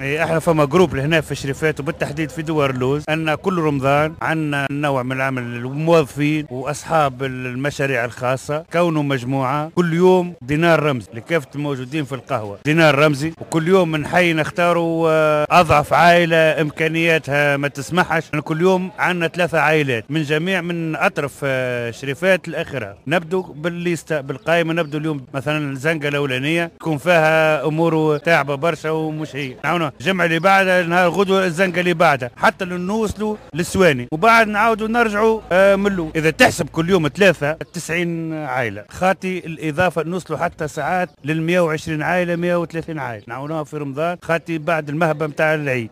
إيه، احنا فما جروب لهنا في شريفات وبالتحديد في دوار لوز ان كل رمضان عندنا نوع من العمل الموظفين واصحاب المشاريع الخاصه كونوا مجموعه كل يوم دينار رمزي لكافه الموجودين في القهوه دينار رمزي وكل يوم من حي نختاروا آه، اضعف عائله امكانياتها ما تسمحش يعني كل يوم عندنا ثلاثه عائلات من جميع من اطرف آه، شريفات لاخرها نبدو بالليسته بالقائمه نبدو اليوم مثلا الزنقه الاولانيه تكون فيها اموره تعبه برشا ومش هي نعاونوها الجمعه اللي بعدها نهار غدوه الزنقه اللي بعدها حتى نوصلوا للسواني وبعد نعاودوا نرجعوا آه، ملو اذا تحسب كل يوم ثلاثه 90 عائله خاطي الاضافه نوصلوا حتى ساعات لل 120 عائله 130 عائله نعاونوها في رمضان خاطي بعد المهبه نتاع العيد